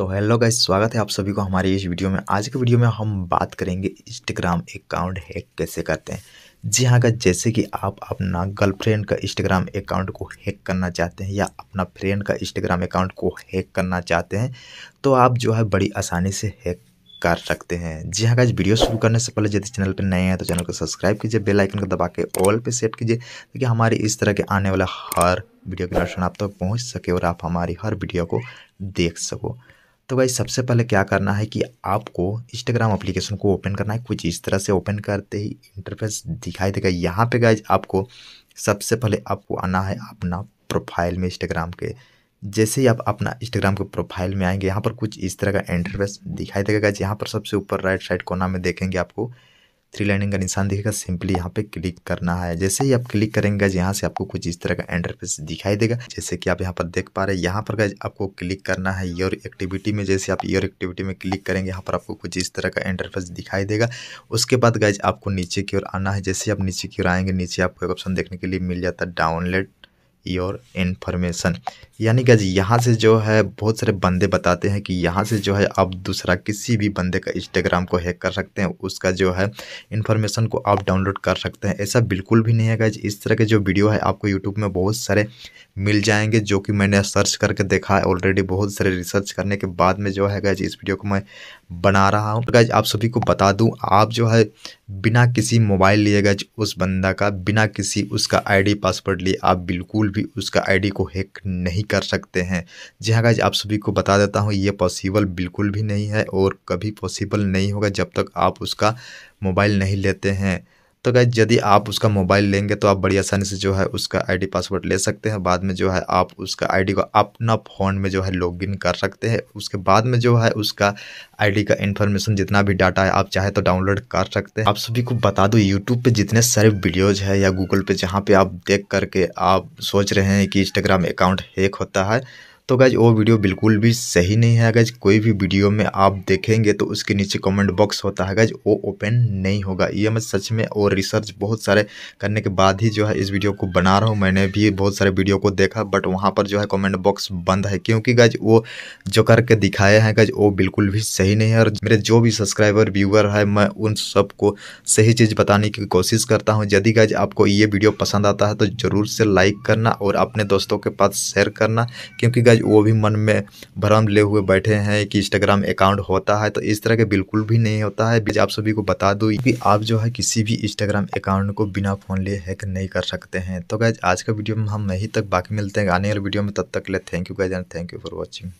तो hello guys स्वागत है आप सभी को हमारे इस वीडियो में आज के वीडियो में हम बात करेंगे इंस्टाग्राम अकाउंट हैक कैसे करते हैं जी हाँ का जैसे कि आप अपना गर्लफ्रेंड का इंस्टाग्राम अकाउंट को हैक करना चाहते हैं या अपना फ्रेंड का इंस्टाग्राम अकाउंट को हैक करना चाहते हैं तो आप जो है बड़ी आसानी से हैक कर सकते हैं जी हाँ गाइज वीडियो शुरू करने से पहले यदि चैनल पर नए हैं तो चैनल को सब्सक्राइब कीजिए बेल आइकन को दबा के ऑल पे सेट कीजिए ताकि हमारे इस तरह के आने वाला हर वीडियो के दर्शन आप तक तो पहुंच सके और आप हमारी हर वीडियो को देख सको तो भाई सबसे पहले क्या करना है कि आपको इंस्टाग्राम एप्लीकेशन को ओपन करना है कुछ इस तरह से ओपन करते ही इंटरफेस दिखाई देगा यहाँ पे गाइज आपको सबसे पहले आपको आना है अपना प्रोफाइल में इंस्टाग्राम के जैसे ही आप अपना इंस्टाग्राम के प्रोफाइल में आएंगे यहाँ पर कुछ इस तरह का इंटरफेस दिखाई देगा गाइज यहाँ पर सबसे ऊपर राइट साइड कोना में देखेंगे आपको थ्री लाइनिंग का निशान दिखेगा सिंपली यहाँ पे क्लिक करना है जैसे ही आप क्लिक करेंगे यहाँ से आपको कुछ इस तरह का एंटरफेस दिखाई देगा जैसे कि आप यहाँ पर देख पा रहे हैं यहाँ पर गाइज आपको क्लिक करना है योर एक्टिविटी में जैसे आप योर एक्टिविटी में क्लिक करेंगे यहाँ पर आपको कुछ इस तरह का एंटरफेस दिखाई देगा उसके बाद गाइज आपको नीचे की ओर आना है जैसे आप नीचे की ओर आएंगे नीचे आपको एक ऑप्शन देखने के लिए मिल जाता है डाउनलोड योर इन्फॉर्मेशन यानी कि यहाँ से जो है बहुत सारे बंदे बताते हैं कि यहाँ से जो है आप दूसरा किसी भी बंदे का इंस्टाग्राम को हैक कर सकते हैं उसका जो है इन्फॉर्मेशन को आप डाउनलोड कर सकते हैं ऐसा बिल्कुल भी नहीं है गाइज इस तरह के जो वीडियो है आपको यूट्यूब में बहुत सारे मिल जाएंगे जो कि मैंने सर्च करके देखा है ऑलरेडी बहुत सारे रिसर्च करने के बाद में जो है गाइज इस वीडियो को मैं बना रहा हूँ गज आप सभी को बता दूँ आप जो है बिना किसी मोबाइल लिए गज उस बंदा का बिना किसी उसका आई पासवर्ड लिए आप बिल्कुल भी उसका आईडी को हैक नहीं कर सकते हैं जी हाँ आप सभी को बता देता हूँ ये पॉसिबल बिल्कुल भी नहीं है और कभी पॉसिबल नहीं होगा जब तक आप उसका मोबाइल नहीं लेते हैं तो क्या यदि आप उसका मोबाइल लेंगे तो आप बड़ी आसानी से जो है उसका आईडी पासवर्ड ले सकते हैं बाद में जो है आप उसका आईडी को अपना फ़ोन में जो है लॉगिन कर सकते हैं उसके बाद में जो है उसका आईडी का इन्फॉर्मेशन जितना भी डाटा है आप चाहे तो डाउनलोड कर सकते हैं आप सभी को बता दो यूट्यूब पर जितने सारे वीडियोज़ है या गूगल पे जहाँ पे आप देख करके आप सोच रहे हैं कि इंस्टाग्राम अकाउंट हैक होता है तो गाइज वो वीडियो बिल्कुल भी सही नहीं है गज कोई भी वीडियो में आप देखेंगे तो उसके नीचे कमेंट बॉक्स होता है गज वो ओपन नहीं होगा ये मैं सच में और रिसर्च बहुत सारे करने के बाद ही जो है इस वीडियो को बना रहा हूँ मैंने भी बहुत सारे वीडियो को देखा बट वहाँ पर जो है कॉमेंट बॉक्स बंद है क्योंकि गज वो जो करके दिखाए हैं गज वो बिल्कुल भी सही नहीं है और मेरे जो भी सब्सक्राइबर व्यूअर है मैं उन सबको सही चीज़ बताने की कोशिश करता हूँ यदि गज आपको ये वीडियो पसंद आता है तो ज़रूर से लाइक करना और अपने दोस्तों के पास शेयर करना क्योंकि गज आज वो भी मन में भ्रम ले हुए बैठे हैं कि इंस्टाग्राम अकाउंट होता है तो इस तरह के बिल्कुल भी नहीं होता है आप सभी को बता दू कि आप जो है किसी भी इंस्टाग्राम अकाउंट को बिना फ़ोन लिए हैक नहीं कर सकते हैं तो गैज आज का वीडियो में हम यहीं तक बाकी मिलते हैं आने वाले वीडियो में तब तक ले thank you guys and thank you for watching